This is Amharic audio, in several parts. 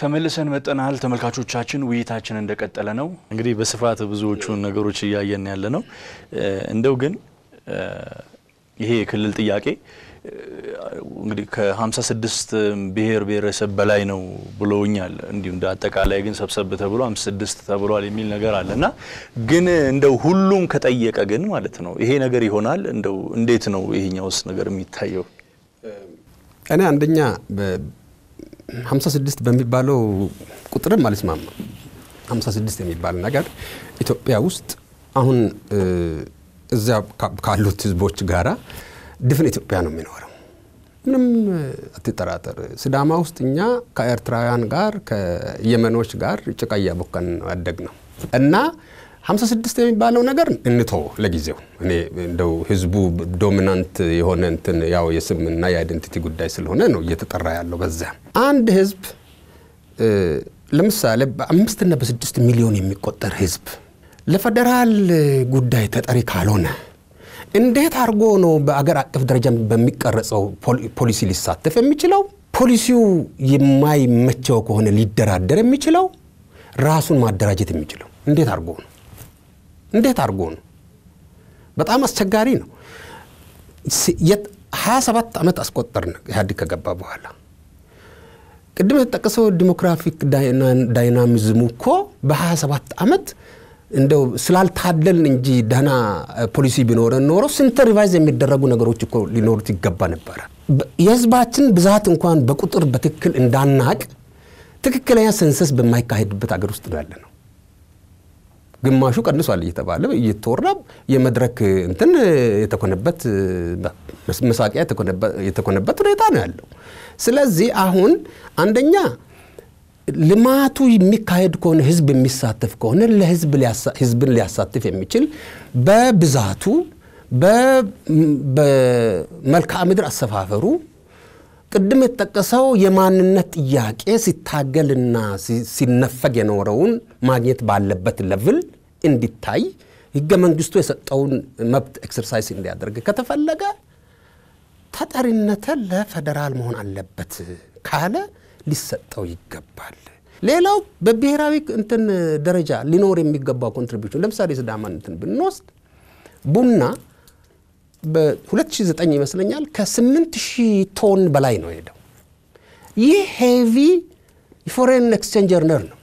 ተመልሰን መጠናል ተመልካቾቻችን፣ ውይይታችን እንደቀጠለ ነው። እንግዲህ በስፋት ብዙዎቹ ነገሮች እያየን ያለ ነው። እንደው ግን ይሄ የክልል ጥያቄ እንግዲህ ከ56 ብሔር ብሔረሰብ በላይ ነው ብሎኛል እንዲሁ እንደ አጠቃላይ ግን ሰብሰብ ተብሎ 56 ተብሏል የሚል ነገር አለ እና ግን እንደው ሁሉም ከጠየቀ ግን ማለት ነው ይሄ ነገር ይሆናል። እንደው እንዴት ነው ይሄኛውስ ነገር የሚታየው? እኔ አንደኛ 56 በሚባለው ቁጥርም አልስማማ። 56 የሚባል ነገር ኢትዮጵያ ውስጥ አሁን እዚያ ካሉት ህዝቦች ጋራ ድፍን ኢትዮጵያ ነው የሚኖረው። ምንም አትጠራጠር። ስዳማ ውስጥ እኛ ከኤርትራውያን ጋር ከየመኖች ጋር ጭቃ እያቦካን ነው ያደግ ነው እና 56 የሚባለው ነገር እንቶ ለጊዜው እኔ እንደው ህዝቡ ዶሚናንት የሆነ እንትን ያው የስምና የአይደንቲቲ ጉዳይ ስለሆነ ነው እየተጠራ ያለው በዚያ አንድ ህዝብ ለምሳሌ በአምስትና በስድስት ሚሊዮን የሚቆጠር ህዝብ ለፌደራል ጉዳይ ተጠሪ ካልሆነ እንዴት አድርጎ ነው በአገር አቀፍ ደረጃ በሚቀረጸው ፖሊሲ ሊሳተፍ የሚችለው? ፖሊሲው የማይመቸው ከሆነ ሊደራደር የሚችለው? ራሱን ማደራጀት የሚችለው እንዴት አድርጎ ነው? እንዴት አድርጎ ነው? በጣም አስቸጋሪ ነው። ሀያ ሰባት ዓመት አስቆጠር ኢህአዲግ ከገባ በኋላ። ቅድም የተጠቀሰው ዲሞግራፊክ ዳይናሚዝሙ እኮ በሀያ ሰባት ዓመት እንደው ስላልታደልን እንጂ ደህና ፖሊሲ ቢኖረን ኖሮ ስንት ሪቫይዝ የሚደረጉ ነገሮች እኮ ሊኖሩት ይገባ ነበረ። የህዝባችን ብዛት እንኳን በቁጥር በትክክል እንዳናቅ ትክክለኛ ሰንሰስ በማይካሄድበት አገር ውስጥ ያለ ነው። ግማሹ ቀንሷል እየተባለ እየተወራ የመድረክ እንትን የተኮነበት መሳቂያ የተኮነበት ሁኔታ ነው ያለው። ስለዚህ አሁን አንደኛ ልማቱ የሚካሄድ ከሆነ ህዝብ የሚሳተፍ ከሆነ ለህዝብ ህዝብን ሊያሳትፍ የሚችል በብዛቱ በመልክዓ ምድር አሰፋፈሩ ቅድም የተጠቀሰው የማንነት ጥያቄ ሲታገልና ሲነፈግ የኖረውን ማግኘት ባለበት ለብል እንዲታይ ህገ መንግስቱ የሰጠውን መብት ኤክሰርሳይዝ እንዲያደርግ ከተፈለገ ተጠሪነተ ለፌደራል መሆን አለበት ካለ ሊሰጠው ይገባል። ሌላው በብሔራዊ እንትን ደረጃ ሊኖር የሚገባው ኮንትሪቢሽን ለምሳሌ ስዳማን እንትን ብንወስድ ቡና በ2009 ይመስለኛል ከ8000 ቶን በላይ ነው የሄደው። ይህ ሄቪ የፎሬን ኤክስቼንጅ እርነር ነው።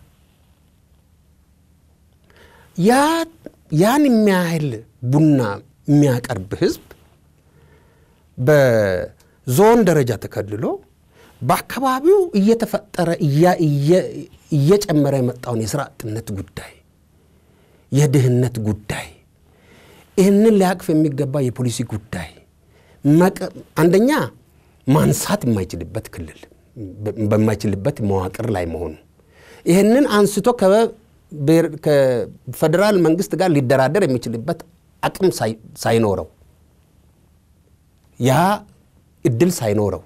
ያን የሚያህል ቡና የሚያቀርብ ህዝብ በዞን ደረጃ ተከልሎ በአካባቢው እየተፈጠረ እየጨመረ የመጣውን የስራ አጥነት ጉዳይ፣ የድህነት ጉዳይ ይህንን ሊያቅፍ የሚገባ የፖሊሲ ጉዳይ አንደኛ ማንሳት የማይችልበት ክልል በማይችልበት መዋቅር ላይ መሆኑ ይህንን አንስቶ ከፌዴራል መንግስት ጋር ሊደራደር የሚችልበት አቅም ሳይኖረው ያ እድል ሳይኖረው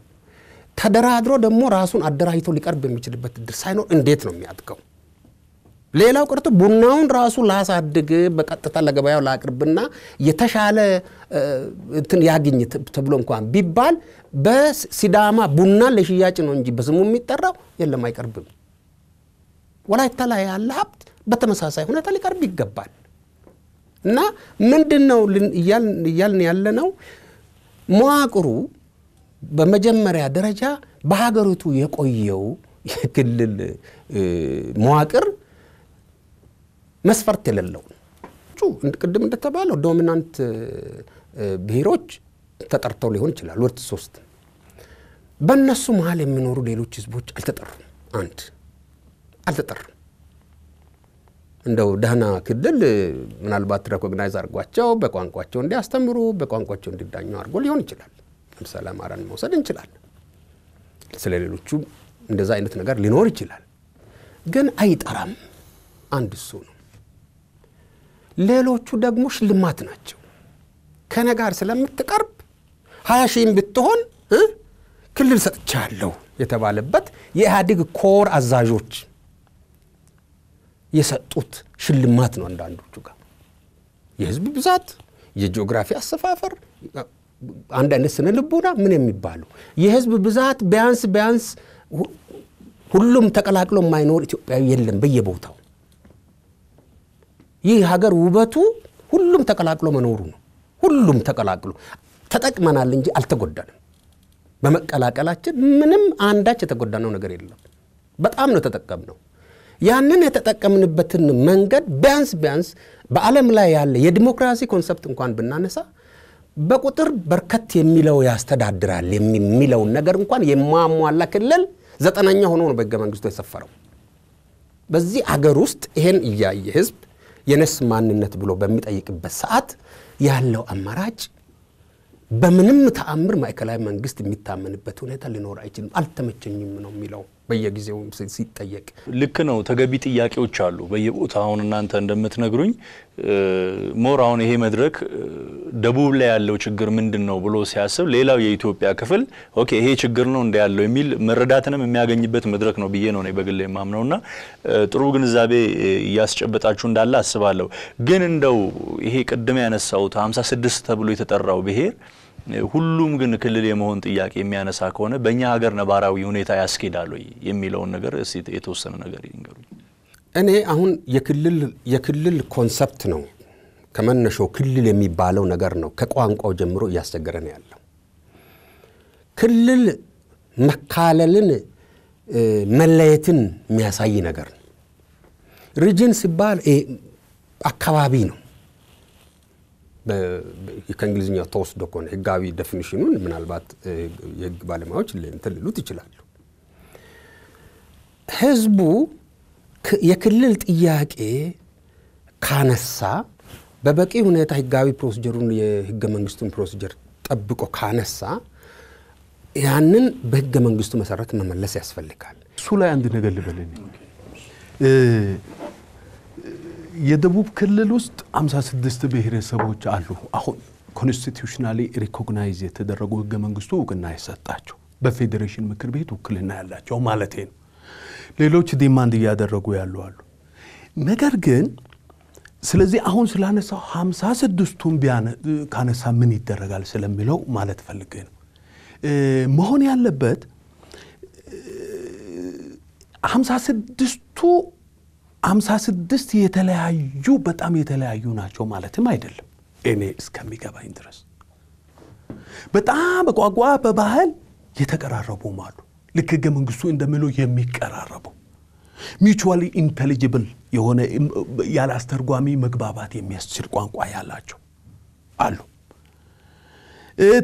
ተደራድሮ ደግሞ ራሱን አደራጅቶ ሊቀርብ የሚችልበት እድል ሳይኖር እንዴት ነው የሚያጥቀው? ሌላው ቀርቶ ቡናውን ራሱ ላሳድግ በቀጥታ ለገበያው ላቅርብና የተሻለ እንትን ያግኝ ተብሎ እንኳን ቢባል በሲዳማ ቡና ለሽያጭ ነው እንጂ በስሙ የሚጠራው የለም አይቀርብም። ወላይታ ላይ ያለ ሀብት በተመሳሳይ ሁኔታ ሊቀርብ ይገባል። እና ምንድን ነው እያልን ያለ ነው መዋቅሩ በመጀመሪያ ደረጃ በሀገሪቱ የቆየው የክልል መዋቅር መስፈርት የሌለው ቅድም እንደተባለው ዶሚናንት ብሔሮች ተጠርተው ሊሆን ይችላል ወርት ሶስት በእነሱ መሀል የሚኖሩ ሌሎች ህዝቦች አልተጠሩም። አንድ አልተጠሩም። እንደው ደህና ክልል ምናልባት ሬኮግናይዝ አድርጓቸው በቋንቋቸው እንዲያስተምሩ በቋንቋቸው እንዲዳኙ አድርጎ ሊሆን ይችላል። ለምሳሌ አማራን መውሰድ እንችላለን። ስለ ሌሎቹ እንደዛ አይነት ነገር ሊኖር ይችላል፣ ግን አይጠራም። አንድ እሱ ነው። ሌሎቹ ደግሞ ሽልማት ናቸው። ከነጋር ጋር ስለምትቀርብ ሀያ ሺህም ብትሆን ክልል ሰጥቻለሁ የተባለበት የኢህአዴግ ኮር አዛዦች የሰጡት ሽልማት ነው። አንዳንዶቹ ጋር የህዝብ ብዛት፣ የጂኦግራፊ አሰፋፈር፣ አንድ አይነት ስነ ልቦና ምን የሚባሉ የህዝብ ብዛት ቢያንስ ቢያንስ ሁሉም ተቀላቅሎ የማይኖር ኢትዮጵያዊ የለም በየቦታው ይህ ሀገር ውበቱ ሁሉም ተቀላቅሎ መኖሩ ነው። ሁሉም ተቀላቅሎ ተጠቅመናል እንጂ አልተጎዳንም። በመቀላቀላችን ምንም አንዳች የተጎዳነው ነገር የለም። በጣም ነው የተጠቀምነው። ያንን የተጠቀምንበትን መንገድ ቢያንስ ቢያንስ በዓለም ላይ ያለ የዲሞክራሲ ኮንሰፕት እንኳን ብናነሳ በቁጥር በርከት የሚለው ያስተዳድራል የሚለውን ነገር እንኳን የማሟላ ክልል ዘጠነኛ ሆኖ ነው በህገ መንግስቱ የሰፈረው። በዚህ አገር ውስጥ ይሄን እያየ ህዝብ የነፍስ ማንነት ብሎ በሚጠይቅበት ሰዓት ያለው አማራጭ በምንም ተአምር ማዕከላዊ መንግስት የሚታመንበት ሁኔታ ሊኖር አይችልም። አልተመቸኝም ነው የሚለው። በየጊዜው ሲጠየቅ ልክ ነው። ተገቢ ጥያቄዎች አሉ በየቦታ አሁን እናንተ እንደምትነግሩኝ ሞር አሁን ይሄ መድረክ ደቡብ ላይ ያለው ችግር ምንድን ነው ብሎ ሲያስብ ሌላው የኢትዮጵያ ክፍል ኦኬ ይሄ ችግር ነው እንደ ያለው የሚል መረዳትንም የሚያገኝበት መድረክ ነው ብዬ ነው በግል የማምነው እና ጥሩ ግንዛቤ እያስጨበጣችሁ እንዳለ አስባለሁ። ግን እንደው ይሄ ቅድም ያነሳሁት 56 ተብሎ የተጠራው ብሄር? ሁሉም ግን ክልል የመሆን ጥያቄ የሚያነሳ ከሆነ በእኛ ሀገር ነባራዊ ሁኔታ ያስኬዳሉ የሚለውን ነገር የተወሰነ ነገር ይንገሩ። እኔ አሁን የክልል ኮንሰፕት ነው ከመነሾ ክልል የሚባለው ነገር ነው ከቋንቋው ጀምሮ ነው ያለው ክልል መካለልን መለየትን የሚያሳይ ነገር ነው። ሪጅን ሲባል አካባቢ ነው። ከእንግሊዝኛ ተወስዶ ከሆነ ህጋዊ ዴፊኒሽኑን ምናልባት የህግ ባለሙያዎች እንትን ሊሉት ይችላሉ። ህዝቡ የክልል ጥያቄ ካነሳ በበቂ ሁኔታ ህጋዊ ፕሮሲጀሩን የህገ መንግስቱን ፕሮሲጀር ጠብቆ ካነሳ ያንን በህገ መንግስቱ መሰረት መመለስ ያስፈልጋል። እሱ ላይ አንድ ነገር ልበልን የደቡብ ክልል ውስጥ 56 ብሔረሰቦች አሉ። አሁን ኮንስቲቱሽናሊ ሪኮግናይዝ የተደረጉ ህገ መንግስቱ እውቅና የሰጣቸው በፌዴሬሽን ምክር ቤት ውክልና ያላቸው ማለቴ ነው። ሌሎች ዲማንድ እያደረጉ ያሉ አሉ። ነገር ግን ስለዚህ አሁን ስላነሳው ሀምሳ ስድስቱን ካነሳ ምን ይደረጋል ስለሚለው ማለት ፈልግ ነው። መሆን ያለበት ሀምሳ ስድስቱ አምሳ ስድስት የተለያዩ በጣም የተለያዩ ናቸው ማለትም አይደለም። እኔ እስከሚገባኝ ድረስ በጣም በቋንቋ በባህል የተቀራረቡም አሉ። ልክ ህገ መንግስቱ እንደሚለው የሚቀራረቡ ሚቹዋሊ ኢንቴሊጅብል የሆነ ያለ አስተርጓሚ መግባባት የሚያስችል ቋንቋ ያላቸው አሉ።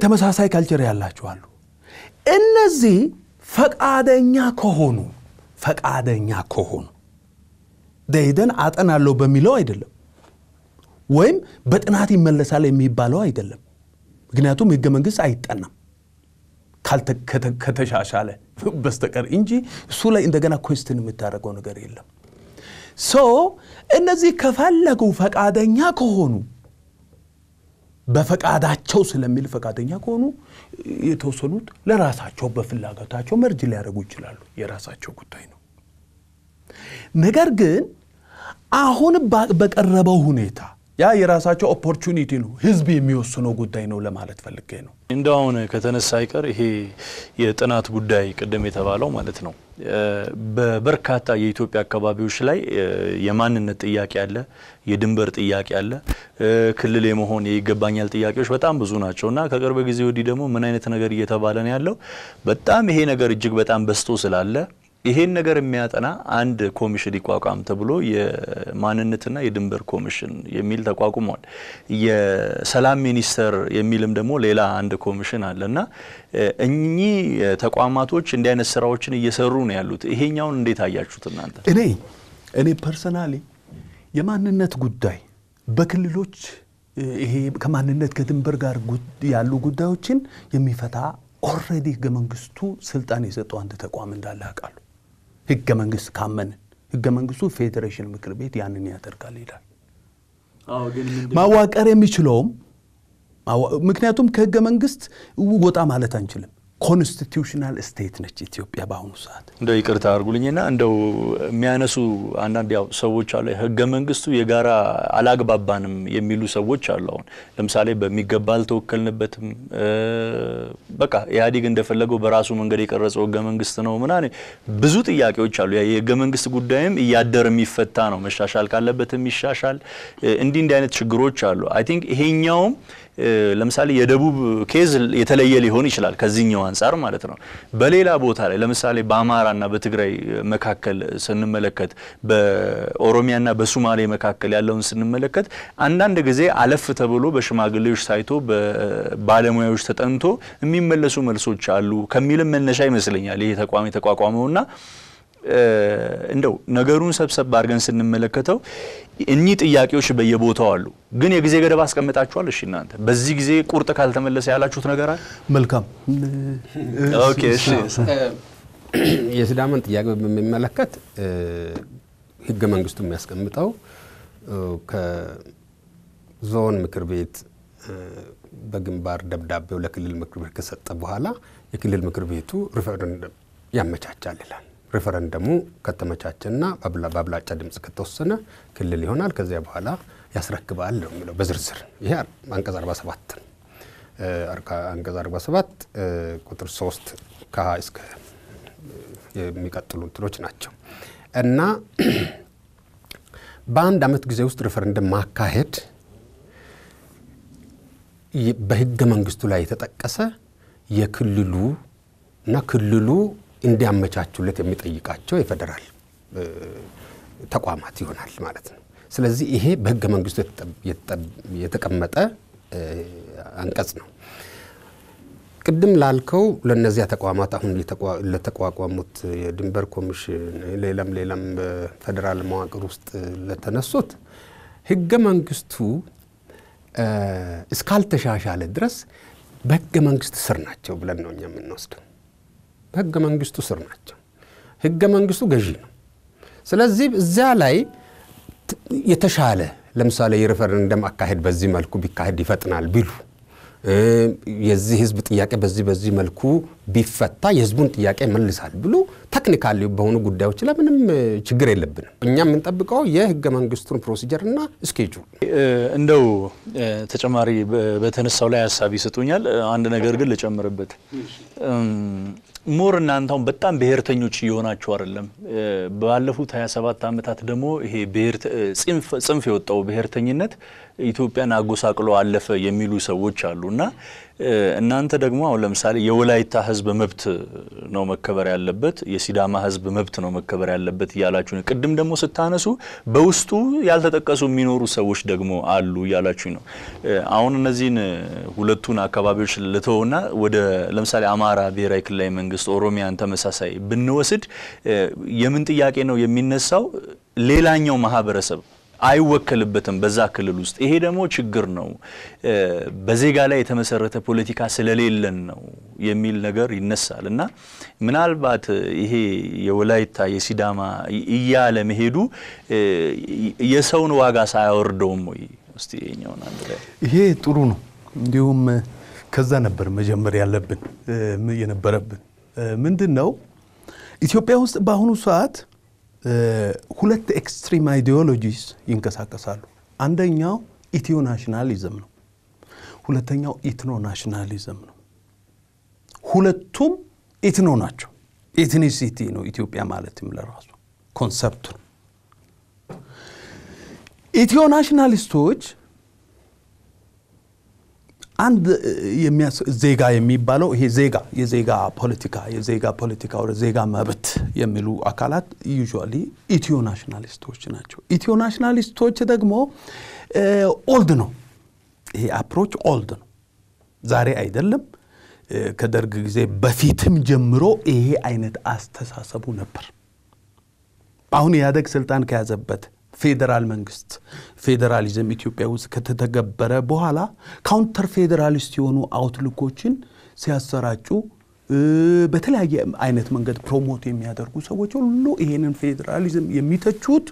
ተመሳሳይ ካልቸር ያላቸው አሉ። እነዚህ ፈቃደኛ ከሆኑ ፈቃደኛ ከሆኑ አጠን አጠናለሁ በሚለው አይደለም፣ ወይም በጥናት ይመለሳል የሚባለው አይደለም። ምክንያቱም ህገ መንግስት አይጠናም ከተሻሻለ በስተቀር እንጂ እሱ ላይ እንደገና ኮስትን የምታደርገው ነገር የለም። ሶ እነዚህ ከፈለጉ ፈቃደኛ ከሆኑ በፈቃዳቸው ስለሚል ፈቃደኛ ከሆኑ የተወሰኑት ለራሳቸው በፍላጎታቸው መርጅ ሊያደርጉ ይችላሉ። የራሳቸው ጉዳይ ነው። ነገር ግን አሁን በቀረበው ሁኔታ ያ የራሳቸው ኦፖርቹኒቲ ነው፣ ህዝብ የሚወስነው ጉዳይ ነው ለማለት ፈልጌ ነው። እንደ አሁን ከተነሳ አይቀር ይሄ የጥናት ጉዳይ ቅድም የተባለው ማለት ነው በበርካታ የኢትዮጵያ አካባቢዎች ላይ የማንነት ጥያቄ አለ፣ የድንበር ጥያቄ አለ፣ ክልል የመሆን የይገባኛል ጥያቄዎች በጣም ብዙ ናቸው እና ከቅርብ ጊዜ ወዲህ ደግሞ ምን አይነት ነገር እየተባለ ነው ያለው በጣም ይሄ ነገር እጅግ በጣም በስቶ ስላለ ይሄን ነገር የሚያጠና አንድ ኮሚሽን ይቋቋም ተብሎ የማንነትና የድንበር ኮሚሽን የሚል ተቋቁሟል። የሰላም ሚኒስቴር የሚልም ደግሞ ሌላ አንድ ኮሚሽን አለ እና እኚህ ተቋማቶች እንዲህ አይነት ስራዎችን እየሰሩ ነው ያሉት። ይሄኛውን እንዴት አያችሁት እናንተ? እኔ እኔ ፐርሰናሊ የማንነት ጉዳይ በክልሎች ይሄ ከማንነት ከድንበር ጋር ያሉ ጉዳዮችን የሚፈታ ኦልሬዲ ህገ መንግስቱ ስልጣን የሰጠው አንድ ተቋም እንዳለ አውቃለሁ። ህገ መንግስት ካመንን ህገ መንግስቱ ፌዴሬሽን ምክር ቤት ያንን ያደርጋል ይላል። ማዋቀር የሚችለውም ምክንያቱም ከህገ መንግስት ወጣ ማለት አንችልም። ኮንስቲቱሽናል ስቴት ነች ኢትዮጵያ በአሁኑ ሰዓት። እንደው ይቅርታ አርጉልኝና እንደው የሚያነሱ አንዳንድ ያው ሰዎች አሉ ህገ መንግስቱ የጋራ አላግባባንም የሚሉ ሰዎች አሉ። አሁን ለምሳሌ በሚገባ አልተወከልንበትም፣ በቃ ኢህአዴግ እንደፈለገው በራሱ መንገድ የቀረጸው ህገ መንግስት ነው ምናምን ብዙ ጥያቄዎች አሉ። የህገ መንግስት ጉዳይም እያደር የሚፈታ ነው። መሻሻል ካለበትም ይሻሻል እንዲህ እንዲህ አይነት ችግሮች አሉ። አይ ቲንክ ይሄኛውም ለምሳሌ የደቡብ ኬዝ የተለየ ሊሆን ይችላል ከዚህኛው አንጻር ማለት ነው። በሌላ ቦታ ላይ ለምሳሌ በአማራና በትግራይ መካከል ስንመለከት፣ በኦሮሚያና በሱማሌ መካከል ያለውን ስንመለከት አንዳንድ ጊዜ አለፍ ተብሎ በሽማግሌዎች ታይቶ በባለሙያዎች ተጠንቶ የሚመለሱ መልሶች አሉ ከሚልም መነሻ ይመስለኛል ይህ ተቋም የተቋቋመውና እንደው ነገሩን ሰብሰብ አድርገን ስንመለከተው እኚህ ጥያቄዎች በየቦታው አሉ። ግን የጊዜ ገደብ አስቀምጣችኋል። እሺ እናንተ በዚህ ጊዜ ቁርጥ ካልተመለሰ ያላችሁት ነገር አለ? መልካም። ኦኬ፣ ጥያቄ በሚመለከት ህገ መንግስቱ የሚያስቀምጠው ከዞን ምክር ቤት በግንባር ደብዳቤው ለክልል ምክር ቤት ከሰጠ በኋላ የክልል ምክር ቤቱ ሪፈረንደም ያመቻቻል ይላል። ሪፈረንደሙ ከተመቻቸና በአብላጫ ድምጽ ከተወሰነ ክልል ይሆናል። ከዚያ በኋላ ያስረክባል ነው የሚለው በዝርዝር ይሄ አንቀጽ 47 ነው። አንቀጽ 47 ቁጥር 3 ከ እስከ የሚቀጥሉ እንትኖች ናቸው እና በአንድ አመት ጊዜ ውስጥ ሪፈረንደም ማካሄድ በህገ መንግስቱ ላይ የተጠቀሰ የክልሉ እና ክልሉ እንዲያመቻቹለት የሚጠይቃቸው የፌዴራል ተቋማት ይሆናል ማለት ነው። ስለዚህ ይሄ በህገ መንግስቱ የተቀመጠ አንቀጽ ነው። ቅድም ላልከው ለእነዚያ ተቋማት አሁን ለተቋቋሙት የድንበር ኮሚሽን፣ ሌላም ሌላም በፌዴራል መዋቅር ውስጥ ለተነሱት ህገ መንግስቱ እስካልተሻሻለ ድረስ በህገ መንግስት ስር ናቸው ብለን ነው እኛ የምንወስደው። በህገ መንግስቱ ስር ናቸው። ህገ መንግስቱ ገዢ ነው። ስለዚህ እዚያ ላይ የተሻለ ለምሳሌ የሪፈረንደም አካሄድ በዚህ መልኩ ቢካሄድ ይፈጥናል ቢሉ የዚህ ህዝብ ጥያቄ በዚህ በዚህ መልኩ ቢፈታ የህዝቡን ጥያቄ መልሳል ብሎ ቴክኒካሊ በሆኑ ጉዳዮች ላይ ምንም ችግር የለብንም። እኛ የምንጠብቀው የህገ መንግስቱን እና ስኬጁል። እንደው ተጨማሪ በተነሳው ላይ ሀሳብ ይሰጡኛል። አንድ ነገር ግን ልጨምርበት ሞር እናንተውን በጣም ብሔርተኞች እየሆናችሁ አይደለም። ባለፉት 27 ዓመታት ደግሞ ይሄ ጽንፍ የወጣው ብሔርተኝነት ኢትዮጵያን አጎሳቅሎ አለፈ የሚሉ ሰዎች አሉ እና እናንተ ደግሞ አሁን ለምሳሌ የወላይታ ህዝብ መብት ነው መከበር ያለበት፣ የሲዳማ ህዝብ መብት ነው መከበር ያለበት እያላችሁ ነው። ቅድም ደግሞ ስታነሱ በውስጡ ያልተጠቀሱ የሚኖሩ ሰዎች ደግሞ አሉ እያላችሁ ነው። አሁን እነዚህን ሁለቱን አካባቢዎች ልተውና ወደ ለምሳሌ አማራ ብሔራዊ ክልላዊ መንግስት ኦሮሚያን ተመሳሳይ ብንወስድ የምን ጥያቄ ነው የሚነሳው? ሌላኛው ማህበረሰብ አይወከልበትም በዛ ክልል ውስጥ። ይሄ ደግሞ ችግር ነው። በዜጋ ላይ የተመሰረተ ፖለቲካ ስለሌለን ነው የሚል ነገር ይነሳል እና ምናልባት ይሄ የወላይታ የሲዳማ እያለ መሄዱ የሰውን ዋጋ ሳያወርደውም ወይ? እስቲ የኛውን አንድ ላይ ይሄ ጥሩ ነው። እንዲሁም ከዛ ነበር መጀመር ያለብን የነበረብን ምንድን ነው ኢትዮጵያ ውስጥ በአሁኑ ሰዓት ሁለት ኤክስትሪም አይዲዮሎጂስ ይንቀሳቀሳሉ። አንደኛው ኢትዮ ናሽናሊዝም ነው። ሁለተኛው ኢትኖ ናሽናሊዝም ነው። ሁለቱም ኢትኖ ናቸው። ኢትኒሲቲ ነው ኢትዮጵያ ማለትም ለራሱ ኮንሰፕቱ ኢትዮ ናሽናሊስቶች አንድ ዜጋ የሚባለው ይሄ ዜጋ የዜጋ ፖለቲካ የዜጋ ፖለቲካ ወደ ዜጋ መብት የሚሉ አካላት ዩዥዋሊ ኢትዮ ናሽናሊስቶች ናቸው። ኢትዮ ናሽናሊስቶች ደግሞ ኦልድ ነው፣ ይሄ አፕሮች ኦልድ ነው፣ ዛሬ አይደለም። ከደርግ ጊዜ በፊትም ጀምሮ ይሄ አይነት አስተሳሰቡ ነበር። አሁን ኢህአደግ ስልጣን ከያዘበት ፌዴራል መንግስት ፌዴራሊዝም ኢትዮጵያ ውስጥ ከተተገበረ በኋላ ካውንተር ፌዴራሊስት የሆኑ አውትልኮችን ሲያሰራጩ በተለያየ አይነት መንገድ ፕሮሞት የሚያደርጉ ሰዎች ሁሉ ይሄንን ፌዴራሊዝም የሚተቹት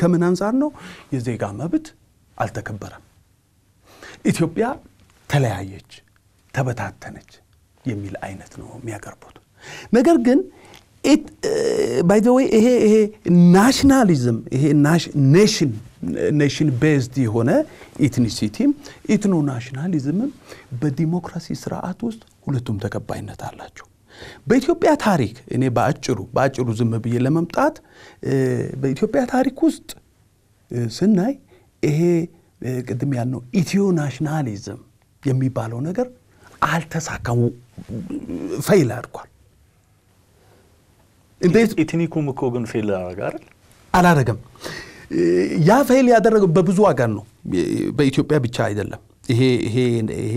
ከምን አንጻር ነው? የዜጋ መብት አልተከበረም፣ ኢትዮጵያ ተለያየች፣ ተበታተነች የሚል አይነት ነው የሚያቀርቡት። ነገር ግን ባይ ዘ ወይ ይሄ ይሄ ናሽናሊዝም ይሄ ኔሽን ኔሽን ቤዝድ የሆነ ኢትኒሲቲም ኢትኖ ናሽናሊዝምም በዲሞክራሲ ስርዓት ውስጥ ሁለቱም ተቀባይነት አላቸው። በኢትዮጵያ ታሪክ እኔ በአጭሩ በአጭሩ ዝም ብዬ ለመምጣት በኢትዮጵያ ታሪክ ውስጥ ስናይ ይሄ ቅድም ያልነው ኢትዮ ናሽናሊዝም የሚባለው ነገር አልተሳካም፣ ፈይል አድርጓል። እንዴት ኢትኒኩም እኮ ግን ፌል አደረገ አይደል? ያ ፌል ያደረገው በብዙ ሀገር ነው። በኢትዮጵያ ብቻ አይደለም። ይሄ ይሄ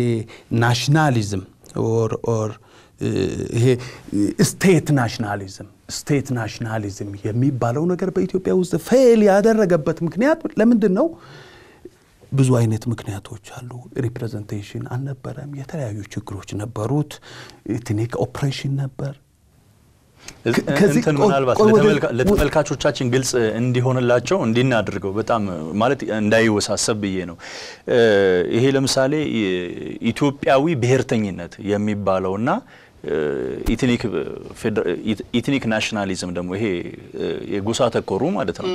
ናሽናሊዝም ኦር ኦር ይሄ ስቴት ናሽናሊዝም ስቴት ናሽናሊዝም የሚባለው ነገር በኢትዮጵያ ውስጥ ፌል ያደረገበት ምክንያት ለምንድን ነው? ብዙ አይነት ምክንያቶች አሉ። ሪፕሬዘንቴሽን አልነበረም። የተለያዩ ችግሮች ነበሩት። ኢትኒክ ኦፕሬሽን ነበር። ለተመልካቾቻችን ግልጽ እንዲሆንላቸው እንዲናድርገው በጣም ማለት እንዳይወሳሰብ ብዬ ነው። ይሄ ለምሳሌ ኢትዮጵያዊ ብሔርተኝነት የሚባለውና ኢትኒክ ናሽናሊዝም ደግሞ ይሄ የጎሳ ተኮሩ ማለት ነው።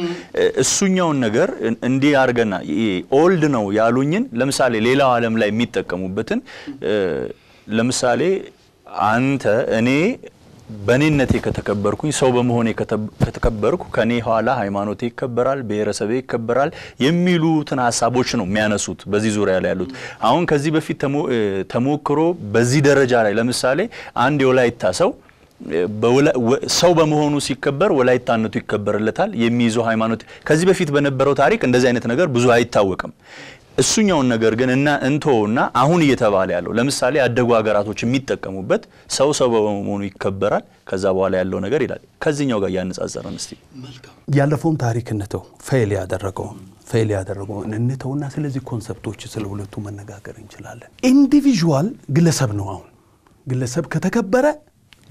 እሱኛውን ነገር እንዲህ አድርገና ኦልድ ነው ያሉኝን ለምሳሌ ሌላው ዓለም ላይ የሚጠቀሙበትን ለምሳሌ አንተ እኔ በእኔነቴ ከተከበርኩኝ ሰው በመሆኔ ከተከበርኩ ከኔ ኋላ ሃይማኖቴ ይከበራል፣ ብሔረሰቤ ይከበራል የሚሉትን ሀሳቦች ነው የሚያነሱት በዚህ ዙሪያ ላይ ያሉት። አሁን ከዚህ በፊት ተሞክሮ በዚህ ደረጃ ላይ ለምሳሌ አንድ የወላይታ ሰው ሰው በመሆኑ ሲከበር ወላይታነቱ ይከበርለታል የሚይዘው ሃይማኖት ከዚህ በፊት በነበረው ታሪክ እንደዚህ አይነት ነገር ብዙ አይታወቅም። እሱኛውን ነገር ግን እና እንተውና አሁን እየተባለ ያለው ለምሳሌ ያደጉ ሀገራቶች የሚጠቀሙበት ሰው ሰው በመሆኑ ይከበራል፣ ከዛ በኋላ ያለው ነገር ይላል። ከዚህኛው ጋር እያነጻጸረን እስቲ ያለፈውን ታሪክ እንተው፣ ፌል ያደረገውን ፌል ያደረገውን እንተውና ስለዚህ ኮንሰፕቶች ስለ ሁለቱ መነጋገር እንችላለን። ኢንዲቪዥዋል ግለሰብ ነው። አሁን ግለሰብ ከተከበረ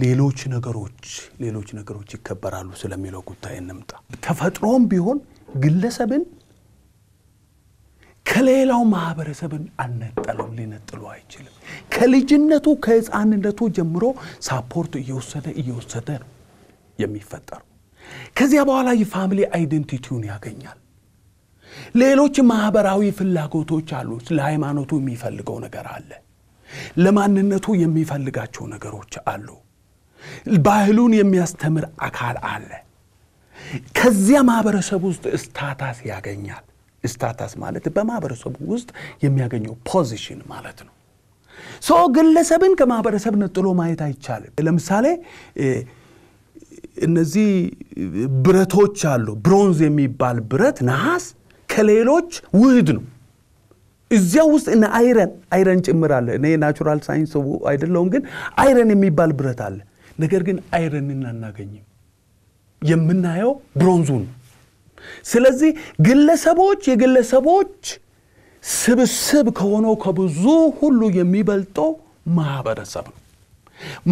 ሌሎች ነገሮች ሌሎች ነገሮች ይከበራሉ ስለሚለው ጉዳይ እንምጣ። ተፈጥሮም ቢሆን ግለሰብን ከሌላው ማህበረሰብን አነጠለው ሊነጥሉ አይችልም። ከልጅነቱ ከህፃንነቱ ጀምሮ ሳፖርት እየወሰደ እየወሰደ ነው የሚፈጠሩ። ከዚያ በኋላ የፋሚሊ አይደንቲቲውን ያገኛል። ሌሎች ማህበራዊ ፍላጎቶች አሉ ለሃይማኖቱ የሚፈልገው ነገር አለ። ለማንነቱ የሚፈልጋቸው ነገሮች አሉ። ባህሉን የሚያስተምር አካል አለ። ከዚያ ማህበረሰብ ውስጥ ስታታስ ያገኛል። ስታታስ ማለት በማህበረሰቡ ውስጥ የሚያገኘው ፖዚሽን ማለት ነው። ሶ ግለሰብን ከማህበረሰብ ነጥሎ ማየት አይቻልም። ለምሳሌ እነዚህ ብረቶች አሉ። ብሮንዝ የሚባል ብረት ነሐስ ከሌሎች ውህድ ነው። እዚያ ውስጥ እነ አይረን አይረን ጭምር አለ። እኔ ናቹራል ሳይንስ አይደለውም፣ ግን አይረን የሚባል ብረት አለ። ነገር ግን አይረንን አናገኝም። የምናየው ብሮንዙ ነው። ስለዚህ ግለሰቦች የግለሰቦች ስብስብ ከሆነው ከብዙ ሁሉ የሚበልጠው ማህበረሰብ ነው።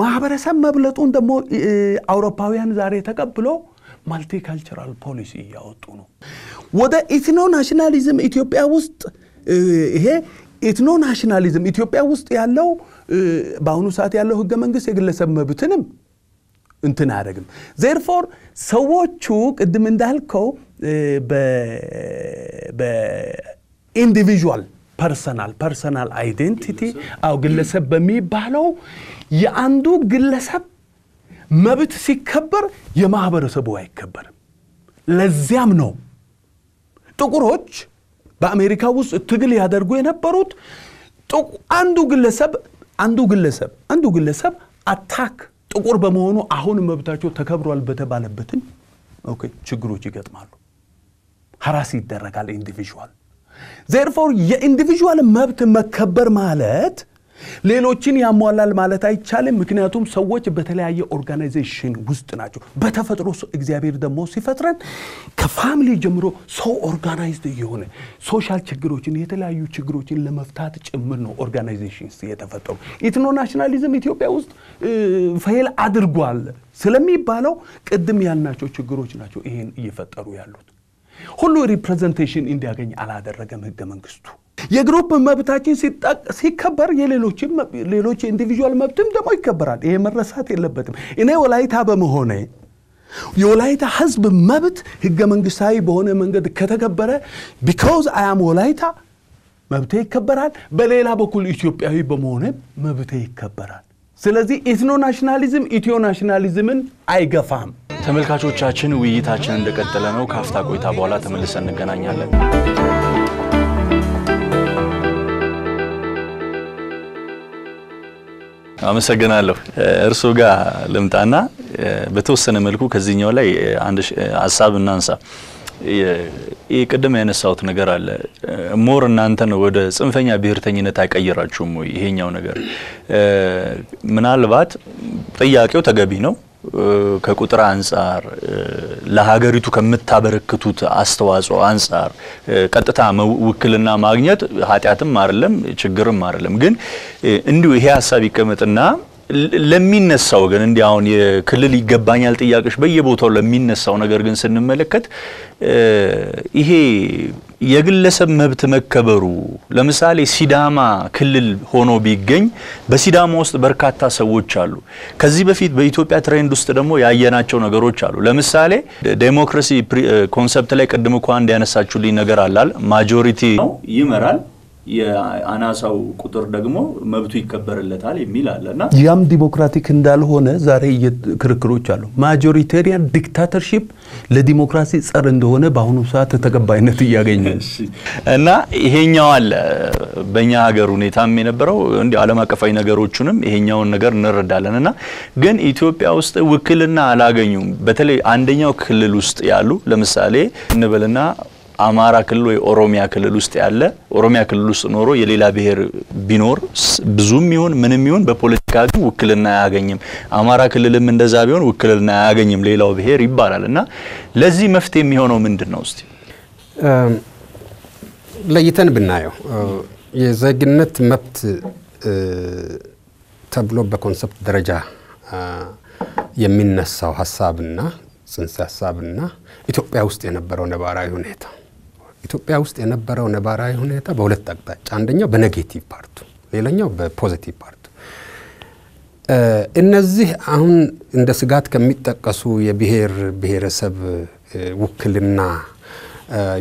ማህበረሰብ መብለጡን ደግሞ አውሮፓውያን ዛሬ ተቀብሎ ማልቲካልቸራል ፖሊሲ እያወጡ ነው። ወደ ኢትኖ ናሽናሊዝም ኢትዮጵያ ውስጥ ይሄ ኢትኖ ናሽናሊዝም ኢትዮጵያ ውስጥ ያለው በአሁኑ ሰዓት ያለው ህገ መንግስት የግለሰብ መብትንም እንትን አያደረግም። ዜርፎር ሰዎቹ ቅድም እንዳልከው በኢንዲቪዥዋል ፐርሰናል ፐርሰናል አይዴንቲቲ አው ግለሰብ በሚባለው የአንዱ ግለሰብ መብት ሲከበር የማህበረሰቡ አይከበርም። ለዚያም ነው ጥቁሮች በአሜሪካ ውስጥ ትግል ያደርጉ የነበሩት አንዱ ግለሰብ አንዱ ግለሰብ አንዱ ግለሰብ አታክ ጥቁር በመሆኑ አሁን መብታቸው ተከብሯል በተባለበትን ችግሮች ይገጥማሉ። ሀራስ ይደረጋል ኢንዲቪዥዋል ዜርፎር የኢንዲቪዥዋል መብት መከበር ማለት ሌሎችን ያሟላል ማለት አይቻልም። ምክንያቱም ሰዎች በተለያየ ኦርጋናይዜሽን ውስጥ ናቸው። በተፈጥሮ እግዚአብሔር ደግሞ ሲፈጥረን ከፋሚሊ ጀምሮ ሰው ኦርጋናይዝድ የሆነ ሶሻል ችግሮችን የተለያዩ ችግሮችን ለመፍታት ጭምር ነው ኦርጋናይዜሽን የተፈጠሩ። ኢትኖ ናሽናሊዝም ኢትዮጵያ ውስጥ ፈይል አድርጓል ስለሚባለው ቅድም ያልናቸው ችግሮች ናቸው ይሄን እየፈጠሩ ያሉት። ሁሉ ሪፕሬዘንቴሽን እንዲያገኝ አላደረገም ህገ መንግስቱ። የግሩፕ መብታችን ሲከበር ሌሎች ኢንዲቪዥዋል መብትም ደግሞ ይከበራል። ይሄ መረሳት የለበትም። እኔ ወላይታ በመሆነ የወላይታ ህዝብ መብት ህገ መንግስታዊ በሆነ መንገድ ከተከበረ ቢካውዝ አያም ወላይታ መብቴ ይከበራል። በሌላ በኩል ኢትዮጵያዊ በመሆነ መብቴ ይከበራል። ስለዚህ ኢትኖ ናሽናሊዝም ኢትዮ ናሽናሊዝምን አይገፋም። ተመልካቾቻችን ውይይታችን እንደቀጠለ ነው። ካፍታ ቆይታ በኋላ ተመልሰን እንገናኛለን። አመሰግናለሁ። እርሶ ጋር ልምጣና በተወሰነ መልኩ ከዚህኛው ላይ አንድ ሀሳብ እናንሳ። ይህ ቅድም ያነሳሁት ነገር አለ። ሞር እናንተን ወደ ጽንፈኛ ብሔርተኝነት አይቀይራችሁም ወይ? ይሄኛው ነገር ምናልባት ጥያቄው ተገቢ ነው። ከቁጥር አንጻር ለሀገሪቱ ከምታበረክቱት አስተዋጽኦ አንጻር ቀጥታ ውክልና ማግኘት ኃጢአትም አይደለም፣ ችግርም አይደለም። ግን እንዲሁ ይሄ ሀሳብ ይቀመጥና ለሚነሳው ግን እንዲህ አሁን የክልል ይገባኛል ጥያቄዎች በየቦታው ለሚነሳው ነገር ግን ስንመለከት ይሄ የግለሰብ መብት መከበሩ ለምሳሌ ሲዳማ ክልል ሆኖ ቢገኝ በሲዳማ ውስጥ በርካታ ሰዎች አሉ። ከዚህ በፊት በኢትዮጵያ ትሬንድ ውስጥ ደግሞ ያየናቸው ነገሮች አሉ። ለምሳሌ ዴሞክራሲ ኮንሰፕት ላይ ቅድም እኳ እንዲያነሳችሁልኝ ነገር አላል ማጆሪቲ ነው ይመራል የአናሳው ቁጥር ደግሞ መብቱ ይከበርለታል የሚል እና ያም ዲሞክራቲክ እንዳልሆነ ዛሬ ክርክሮች አሉ። ማጆሪቴሪያን ዲክታተርሺፕ ለዲሞክራሲ ጸር እንደሆነ በአሁኑ ሰዓት ተቀባይነት እያገኘ እና ይሄኛው አለ በእኛ ሀገር ሁኔታም የነበረው እንዲ ዓለም አቀፋዊ ነገሮቹንም ይሄኛውን ነገር እንረዳለን እና ግን ኢትዮጵያ ውስጥ ውክልና አላገኙም። በተለይ አንደኛው ክልል ውስጥ ያሉ ለምሳሌ እንበልና አማራ ክልል ወይ ኦሮሚያ ክልል ውስጥ ያለ ኦሮሚያ ክልል ውስጥ ኖሮ የሌላ ብሔር ቢኖር ብዙም ይሁን ምንም ይሁን በፖለቲካ ግን ውክልና አያገኝም። አማራ ክልልም እንደዛ ቢሆን ውክልና አያገኝም ሌላው ብሔር ይባላል እና ለዚህ መፍትሄ የሚሆነው ምንድን ነው? እስቲ ለይተን ብናየው የዜግነት መብት ተብሎ በኮንሰፕት ደረጃ የሚነሳው ሀሳብና ጽንሰ ሀሳብና ኢትዮጵያ ውስጥ የነበረው ነባራዊ ሁኔታ ኢትዮጵያ ውስጥ የነበረው ነባራዊ ሁኔታ በሁለት አቅጣጫ፣ አንደኛው በኔጌቲቭ ፓርቱ፣ ሌላኛው በፖዚቲቭ ፓርቱ። እነዚህ አሁን እንደ ስጋት ከሚጠቀሱ የብሔር ብሔረሰብ ውክልና